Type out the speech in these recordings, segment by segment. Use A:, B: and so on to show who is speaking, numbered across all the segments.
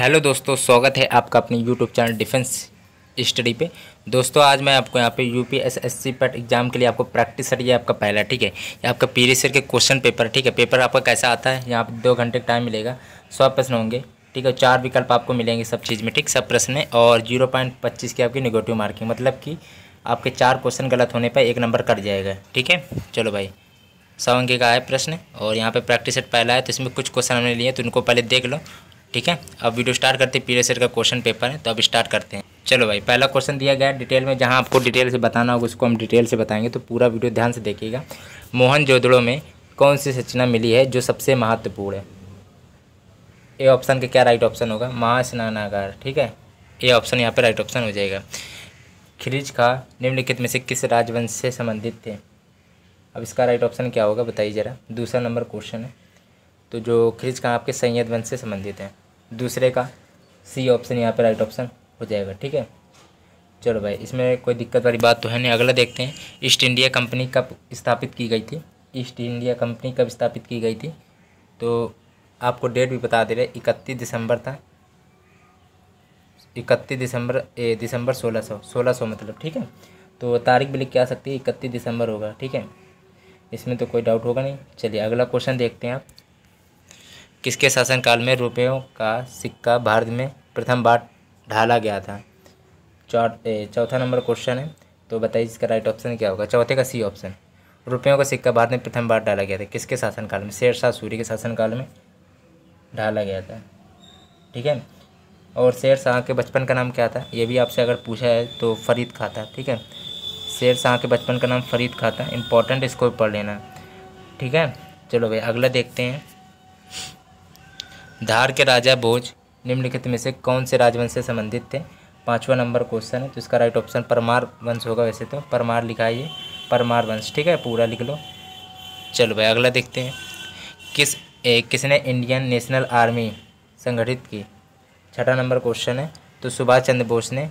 A: hello दोस्तों स्वागत है आपका अपने यूट्यूब चैनल डिफेंस स्टडी पे दोस्तों आज मैं आपको यहाँ पे U P S S C PET exam के लिए आपको प्रैक्टिस सेट ये आपका पहला ठीक है ये आपका डी सेट e के क्वेश्चन पेपर ठीक है पेपर आपका कैसा आता है यहाँ पे दो घंटे का टाइम मिलेगा सौ प्रश्न होंगे ठीक है चार विकल्प आपको मिलेंगे सब चीज़ में ठीक सब प्रश्न है और जीरो पॉइंट पच्चीस की आपकी निगेटिव मार्किंग मतलब कि आपके चार क्वेश्चन गलत होने पर एक नंबर कट जाएगा ठीक है चलो भाई सौ अंगे का है प्रश्न और यहाँ पे प्रैक्टिस सेट पहला है तो इसमें कुछ क्वेश्चन हमने लिए तो उनको पहले देख लो ठीक है अब वीडियो स्टार्ट करते हैं एस ईयर का क्वेश्चन पेपर है तो अब स्टार्ट करते हैं चलो भाई पहला क्वेश्चन दिया गया डिटेल में जहाँ आपको डिटेल से बताना होगा उसको हम डिटेल से बताएंगे तो पूरा वीडियो ध्यान से देखिएगा मोहन जोदड़ो में कौन सी सचना मिली है जो सबसे महत्वपूर्ण है ए ऑप्शन का क्या राइट ऑप्शन होगा महास्नानागार ठीक है ए ऑप्शन यहाँ पर राइट ऑप्शन हो जाएगा खिरिज खा निम्नलिखित में से किस राजवंश से संबंधित थे अब इसका राइट ऑप्शन क्या होगा बताइए ज़रा दूसरा नंबर क्वेश्चन है तो जो खिज कहाँ आपके सैयद वंश से संबंधित हैं दूसरे का सी ऑप्शन यहाँ पर राइट ऑप्शन हो जाएगा ठीक है चलो भाई इसमें कोई दिक्कत वाली बात तो है नहीं अगला देखते हैं ईस्ट इंडिया कंपनी कब स्थापित की गई थी ईस्ट इंडिया कंपनी कब स्थापित की गई थी तो आपको डेट भी बता दे रहे इकतीस दिसंबर था इकतीस दिसंबर ए दिसंबर सोलह सौ सोलह सौ मतलब ठीक है तो तारीख भी लिख के आ सकती है इकतीस दिसंबर होगा ठीक है इसमें तो कोई डाउट होगा नहीं चलिए अगला क्वेश्चन देखते हैं आप किसके शासनकाल में रुपयों का सिक्का भारत में प्रथम बार ढाला गया था चौथा नंबर क्वेश्चन है तो बताइए इसका राइट ऑप्शन क्या होगा चौथे का सी ऑप्शन रुपयों का सिक्का भारत में प्रथम बार डाला गया था किसके शासनकाल में शेरशाह सूरी के शासनकाल में ढाला गया था ठीक है और शेर शाह के बचपन का नाम क्या था ये भी आपसे अगर पूछा है तो फरीद खा था ठीक है शेर शाह के बचपन का नाम फरीद खा था इंपॉर्टेंट इसको पढ़ लेना ठीक है चलो भाई अगला देखते हैं धार के राजा भोज निम्नलिखित में से कौन से राजवंश से संबंधित थे पाँचवा नंबर क्वेश्चन है तो इसका राइट ऑप्शन परमार वंश होगा वैसे तो परमार लिखा है ये परमार वंश ठीक है पूरा लिख लो चलो भाई अगला देखते हैं किस ए, किसने इंडियन नेशनल आर्मी संगठित की छठा नंबर क्वेश्चन है तो सुभाष चंद्र बोस ने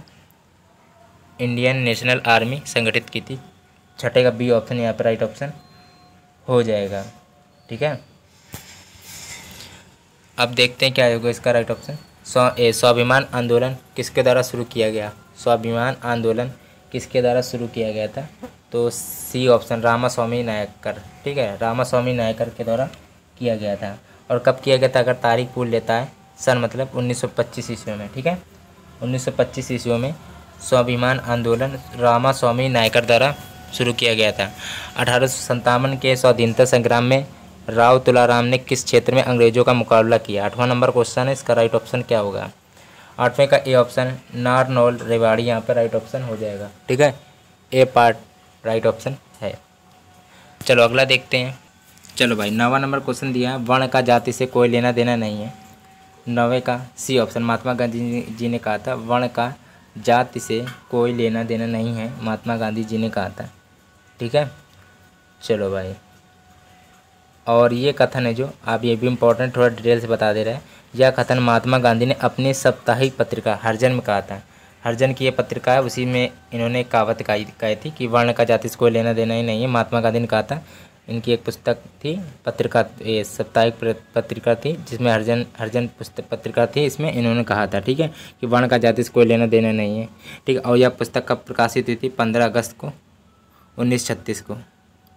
A: इंडियन नेशनल आर्मी संगठित की थी छठे का बी ऑप्शन यहाँ पर राइट ऑप्शन हो जाएगा ठीक है अब देखते हैं क्या होगा इसका राइट ऑप्शन स्व स्वाभिमान आंदोलन किसके द्वारा शुरू किया गया स्वाभिमान आंदोलन किसके द्वारा शुरू किया गया था तो सी ऑप्शन रामा स्वामी नायकर ठीक है रामा स्वामी नायकर के द्वारा किया गया था और कब किया गया था अगर तारीख पूछ लेता है सन मतलब 1925 ईस्वी में ठीक है 1925 ईस्वी में स्वाभिमान आंदोलन रामा स्वामी नायकर द्वारा शुरू किया गया था अठारह के स्वाधीनता संग्राम में राव तुलाराम ने किस क्षेत्र में अंग्रेजों का मुकाबला किया आठवां नंबर क्वेश्चन है इसका राइट ऑप्शन क्या होगा आठवें का ए ऑप्शन नारनोल रेवाड़ी यहाँ पर राइट ऑप्शन हो जाएगा ठीक है ए पार्ट राइट ऑप्शन है चलो अगला देखते हैं चलो भाई नवा नंबर क्वेश्चन दिया है वर्ण का जाति से कोई लेना देना नहीं है नवे का सी ऑप्शन महात्मा गांधी जी ने कहा था वर्ण का जाति से कोई लेना देना नहीं है महात्मा गांधी जी ने कहा था ठीक है चलो भाई और ये कथन है जो आप ये भी इम्पोर्टेंट थोड़ा डिटेल से बता दे रहे हैं यह कथन महात्मा गांधी ने अपनी साप्ताहिक पत्रिका हरजन में कहा था हरजन की यह पत्रिका है उसी में इन्होंने एक कहावत कही कही थी कि वर्ण का जाति से कोई लेना देना ही नहीं है महात्मा गांधी ने कहा था इनकी एक पुस्तक थी पत्रिका ये साप्ताहिक पत्रिका थी जिसमें हरजन हरजन पुस्तक पत्रिका थी इसमें इन्होंने कहा था ठीक है कि वर्ण का जाति से कोई लेना देना नहीं है ठीक है और यह पुस्तक कब प्रकाशित हुई थी पंद्रह अगस्त को उन्नीस छत्तीस को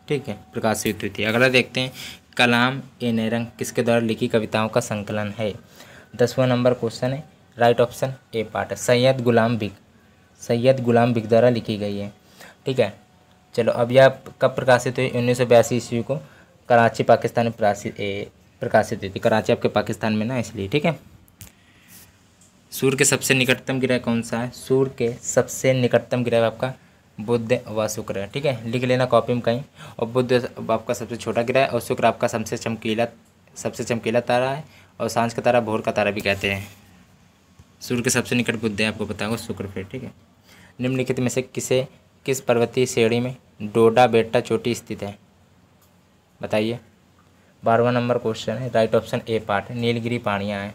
A: ठीक है प्रकाशित हुई थी अगला देखते हैं कलाम ए नेरंग किसके द्वारा लिखी कविताओं का संकलन है दसवां नंबर क्वेश्चन है right option A part Syed Ghulam Baig Syed Ghulam Baig द्वारा लिखी गई है ठीक है चलो अब यह कब प्रकाशित हुई उन्नीस सौ बयासी ईस्वी को कराची पाकिस्तान में प्रकाशित प्रकाशित हुई थी कराची आपके पाकिस्तान में ना इसलिए ठीक है सूर्य के सबसे निकटतम ग्रह कौन सा है सूर्य के सबसे निकटतम ग्रह आपका बुद्ध व शुक्र ठीक है लिख लेना कॉपी में कहीं और बुद्ध आपका सबसे छोटा ग्रह है और शुक्र आपका सबसे चमकीला सबसे चमकीला तारा है और सांझ का तारा भोर का तारा भी कहते हैं सूर्य के सबसे निकट बुद्ध है आपको बताऊँगा शुक्र फिर ठीक है निम्नलिखित में से किसे किस पर्वतीय श्रेणी में डोडा बेटा चोटी स्थित है बताइए बारहवा नंबर क्वेश्चन है right option A part Nilgiri पाणियाँ है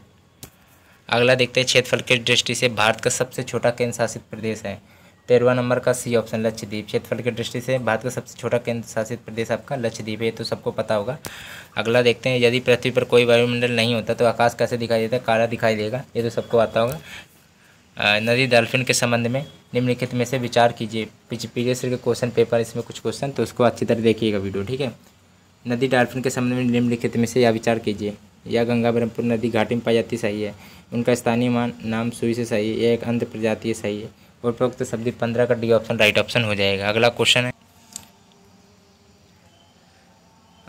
A: अगला देखते हैं क्षेत्रफल की दृष्टि से भारत का सबसे छोटा केंद्र शासित प्रदेश है तेरहवा नंबर का सी ऑप्शन लक्षद्वीप क्षेत्रफल की दृष्टि से भारत का सबसे छोटा केंद्र शासित प्रदेश आपका लक्षद्वीप है तो सबको पता होगा अगला देखते हैं यदि पृथ्वी पर कोई वायुमंडल नहीं होता तो आकाश कैसे दिखाई देता है काला दिखाई देगा ये तो सबको पता होगा नदी डॉल्फिन के संबंध में निम्नलिखित में से विचार कीजिए पीछे सर के क्वेश्चन पेपर इसमें कुछ क्वेश्चन तो उसको अच्छी तरह देखिएगा वीडियो ठीक है नदी डॉल्फिन के संबंध में निम्नलिखित में से या विचार कीजिए या गंगा ब्रह्मपुर नदी घाटी में पाई जाती सही है उनका स्थानीय मान नाम सुई से सही है एक अंध प्रजातीय सही है उपरोक्त शब्द पंद्रह का डी ऑप्शन राइट ऑप्शन हो जाएगा अगला क्वेश्चन है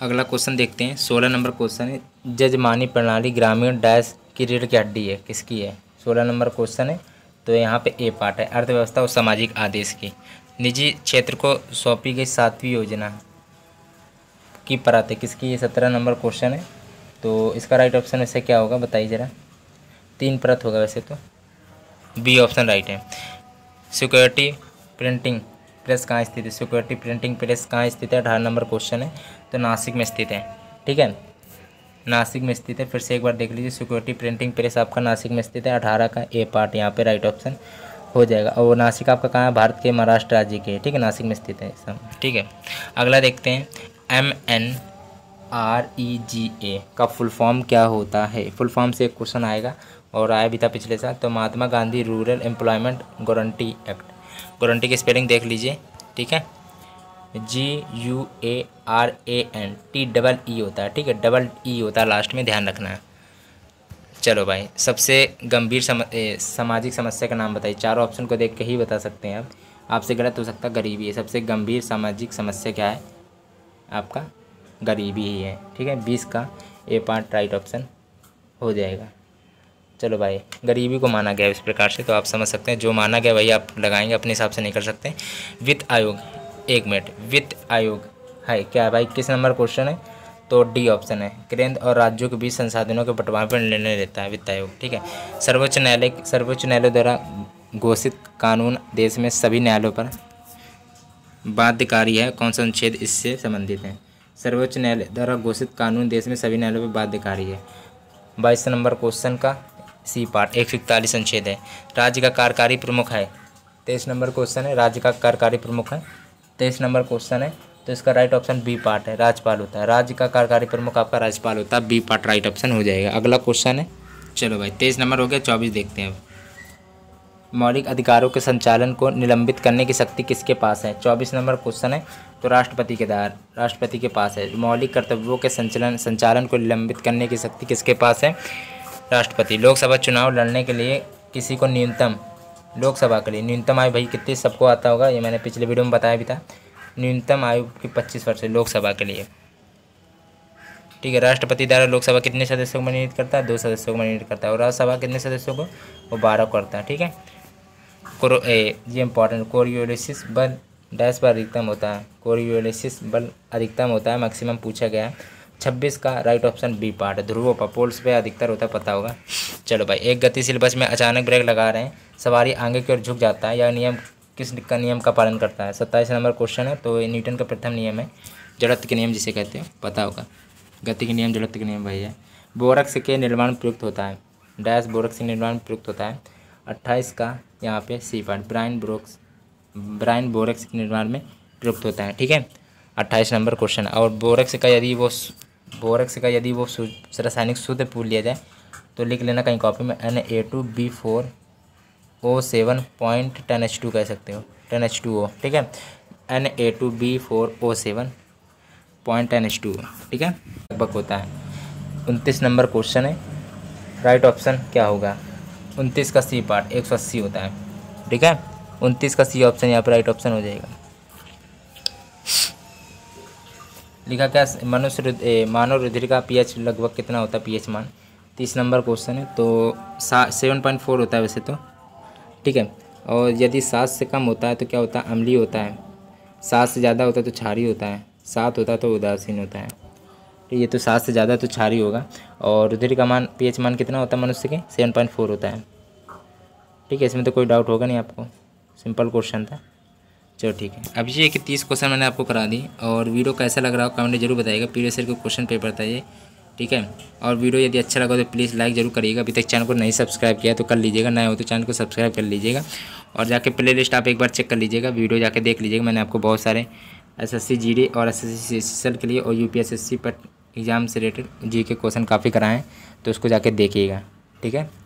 A: अगला क्वेश्चन देखते हैं सोलह नंबर क्वेश्चन है जजमानी प्रणाली ग्रामीण डैश की रीढ़ की हड्डी है किसकी है सोलह नंबर क्वेश्चन है तो यहाँ पे ए पार्ट है अर्थव्यवस्था और सामाजिक आदेश की निजी क्षेत्र को सौंपी गई सातवीं योजना की परत है किसकी ये सत्रह नंबर क्वेश्चन है तो इसका राइट ऑप्शन वैसे क्या होगा बताइए ज़रा तीन परत होगा वैसे तो बी ऑप्शन राइट है सिक्योरिटी प्रिंटिंग प्रेस कहाँ स्थित है सिक्योरिटी प्रिंटिंग प्रेस कहाँ स्थित है अठारह नंबर क्वेश्चन है तो नासिक में स्थित है ठीक है नासिक में स्थित है फिर से एक बार देख लीजिए सिक्योरिटी प्रिंटिंग प्रेस आपका नासिक में स्थित है अठारह का ए पार्ट यहाँ पे राइट ऑप्शन हो जाएगा और नासिक आपका कहाँ है भारत के महाराष्ट्र राज्य के ठीक है नासिक में स्थित है सब ठीक है अगला देखते हैं M N R E G A का फुल फॉर्म क्या होता है फुल फॉर्म से एक क्वेश्चन आएगा और आया भी था पिछले साल तो Mahatma Gandhi rural employment guarantee act guarantee की स्पेलिंग देख लीजिए ठीक है G U A R A N T double E होता है ठीक है डबल ई e होता है लास्ट में ध्यान रखना है चलो भाई सबसे गंभीर सम, ए, सामाजिक समस्या का नाम बताइए चारों ऑप्शन को देख के ही बता सकते हैं आप आपसे गलत हो सकता है गरीबी है सबसे गंभीर सामाजिक समस्या क्या है आपका गरीबी ही है ठीक है बीस का ए पार्ट राइट ऑप्शन हो जाएगा चलो भाई गरीबी को माना गया इस प्रकार से तो आप समझ सकते हैं जो माना गया वही आप लगाएंगे अपने हिसाब से नहीं कर सकते वित्त आयोग एक मिनट वित्त आयोग है क्या भाई किस नंबर क्वेश्चन है तो डी ऑप्शन है केंद्र और राज्यों के बीच संसाधनों के बंटवारे पर निर्णय लेता है वित्त आयोग ठीक है सर्वोच्च न्यायालय सर्वोच्च न्यायालय द्वारा घोषित कानून देश में सभी न्यायालयों पर बाध्यकारी है कौन सा अनुच्छेद इससे संबंधित है सर्वोच्च न्यायालय द्वारा घोषित कानून देश में सभी न्यायालयों पर बाध्यकारी है बाईस नंबर क्वेश्चन का सी पार्ट एक सौ इकतालीस अनुच्छेद है राज्य का कार्यकारी प्रमुख है तेईस नंबर क्वेश्चन है राज्य का कार्यकारी प्रमुख है तेईस नंबर क्वेश्चन है तो इसका राइट ऑप्शन बी पार्ट है राज्यपाल होता है राज्य का कार्यकारी प्रमुख आपका राज्यपाल होता है बी पार्ट राइट ऑप्शन हो जाएगा अगला क्वेश्चन है चलो भाई तेईस नंबर हो गया चौबीस देखते हैं मौलिक अधिकारों के संचालन को निलंबित करने की शक्ति किसके पास है चौबीस नंबर क्वेश्चन है तो राष्ट्रपति के दार राष्ट्रपति के पास है मौलिक कर्तव्यों के संचलन संचालन को निलंबित करने की शक्ति किसके पास है राष्ट्रपति लोकसभा चुनाव लड़ने के लिए किसी को न्यूनतम लोकसभा के लिए न्यूनतम आयु भाई कितनी सबको आता होगा ये मैंने पिछले वीडियो में बताया भी था न्यूनतम आयु की पच्चीस वर्ष लोकसभा के लिए ठीक है राष्ट्रपति द्वारा लोकसभा कितने सदस्यों को मनोनीत करता है दो सदस्यों को मनोनीत करता है और राज्यसभा कितने सदस्यों को वो बारह करता है ठीक है क्रो ए ये इंपॉर्टेंट कोरियोलिसिस बल डैश पर अधिकतम होता है कोरियोलिसिस बल अधिकतम होता है मैक्सिमम पूछा गया है छब्बीस का राइट ऑप्शन बी पार्ट ध्रुवों पर पोल्स पे अधिकतर होता पता होगा चलो भाई एक गतिशील बस में अचानक ब्रेक लगा रहे हैं सवारी आगे की ओर झुक जाता है या नियम किस का नियम का पालन करता है सत्ताईस नंबर क्वेश्चन है तो न्यूटन का प्रथम नियम है जड़त्व के नियम जिसे कहते हैं पता होगा गति के नियम जड़त्व के नियम भाई है बोरक्स के निर्माण प्रयुक्त होता है डैश बोरक्स के निर्माण प्रयुक्त होता है अट्ठाईस का यहाँ पे C part brine borax brine borax के निर्माण में प्रयुक्त होता है ठीक है अट्ठाईस नंबर क्वेश्चन और बोरक्स का यदि वो बोरेक्स का यदि वो रासायनिक शुद्ध पूल लिया जाए तो लिख लेना कहीं कॉपी में N A two B four O seven point ten H two कह सकते हो टेन एच टू ओ ठीक है N A two B four O seven point ten H two ठीक है लगभग होता है उनतीस नंबर क्वेश्चन है राइट ऑप्शन क्या होगा उनतीस का सी पार्ट एक सौ अस्सी होता है ठीक है उनतीस का सी ऑप्शन यहाँ पर राइट ऑप्शन हो जाएगा लिखा क्या मनुष्य मानव रुधिर का पीएच लगभग कितना होता है पीएच मान तीस नंबर क्वेश्चन है तो सेवन पॉइंट फोर होता है वैसे तो ठीक है और यदि सात से कम होता है तो क्या होता है अम्ली होता है सात से ज़्यादा होता है तो छारी होता है सात होता है तो उदासीन होता है तो ये तो सात से ज़्यादा तो छारी होगा और रुधिर का मान पी मान कितना होता है मनुष्य के सेवन पॉइंट फोर होता है ठीक है इसमें तो कोई डाउट होगा नहीं आपको सिंपल क्वेश्चन था चलो ठीक है अब ये कि तीस क्वेश्चन मैंने आपको करा दी और वीडियो कैसा लग रहा हो कमेंट जरूर बताइएगा पी डी को क्वेश्चन पेपर था ये ठीक है और वीडियो यदि अच्छा लगा तो प्लीज़ लाइक जरूर करिएगा अभी तक चैनल को नहीं सब्सक्राइब किया तो कर लीजिएगा नया हो तो चैनल को सब्सक्राइब कर लीजिएगा और जाके प्ले लिस्ट आप एक बार चेक कर लीजिएगा वीडियो जाके देख लीजिएगा मैंने आपको बहुत सारे S S C G D और एस एस सी के लिए और U P S S C पर एग्ज़ाम से रिलेटेड जी के क्वेश्चन काफ़ी कराएँ तो उसको जाके देखिएगा ठीक है